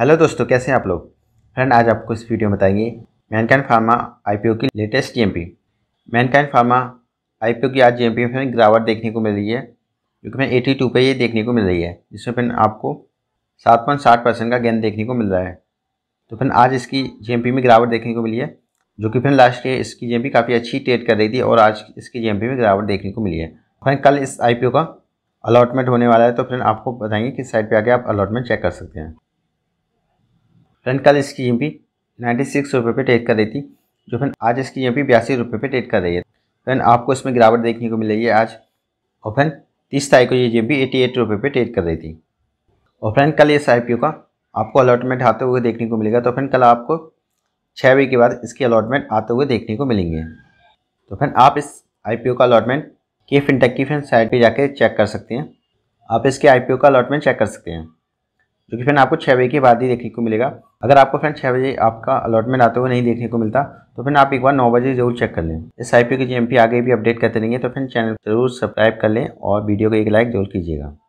hello दोस्तों कैसे हैं आप लोग फ्रेंड आज आपको इस वीडियो में बताएंगे मैनकाइन फार्मा आईपीओ की latest GMP Mankind Pharma IPO की आज जीएमपी में फ्रेंड गिरावट देखने को मिल रही है क्योंकि मैं एटी टू पर ये देखने को मिल रही है जिसमें फिर आपको सात पॉइंट साठ परसेंट का गेंद देखने को मिल रहा है तो फिर आज इसकी जी में गिरावट देखने को मिली है जो कि फिर लास्ट ईयर इसकी जी काफ़ी अच्छी ट्रेड कर रही थी और आज इसकी जी में गिरावट देखने को मिली है फिर कल इस आई का अलॉटमेंट होने वाला है तो फिर आपको बताएंगे किस साइड पर आके आप अलॉटमेंट चेक कर सकते हैं फ्रेंड कल इसकी M e P ninety six रुपये पर ट्रेड कर रही थी जो फ्रेंड आज इसकी एम e पी बयासी रुपये पर ट्रेड कर रही है फ्रेंड आपको इसमें गिरावट देखने को मिलेगी आज और फ्रेंड तीस तारीख को ये G e P eighty eight रुपये पर ट्रेड कर रही थी और फ्रेंड कल इस आई पी ओ का आपको अलॉटमेंट आते हुए देखने को मिलेगा तो फ्रेंड कल आपको छः बजे के बाद इसकी अलॉटमेंट आते हुए देखने को मिलेंगे तो फ्रेंड आप इस आई पी ओ का अलॉटमेंट के फिनटेक की फ्रेंड साइट पर जाके चेक कर सकते हैं आप इसके आई पी ओ का अलॉटमेंट चेक कर सकते हैं जो कि फ्रेंड आपको छः बजे के बाद ही देखने को मिलेगा अगर आपको फ्रेंड छः बजे आपका अलॉटमेंट आते हुए नहीं देखने को मिलता तो फिर आप एक बार नौ बजे जरूर चेक कर लें इस आई पी की जी आगे भी अपडेट करते रहेंगे तो फिर चैनल जरूर सब्सक्राइब कर लें और वीडियो को एक लाइक जरूर कीजिएगा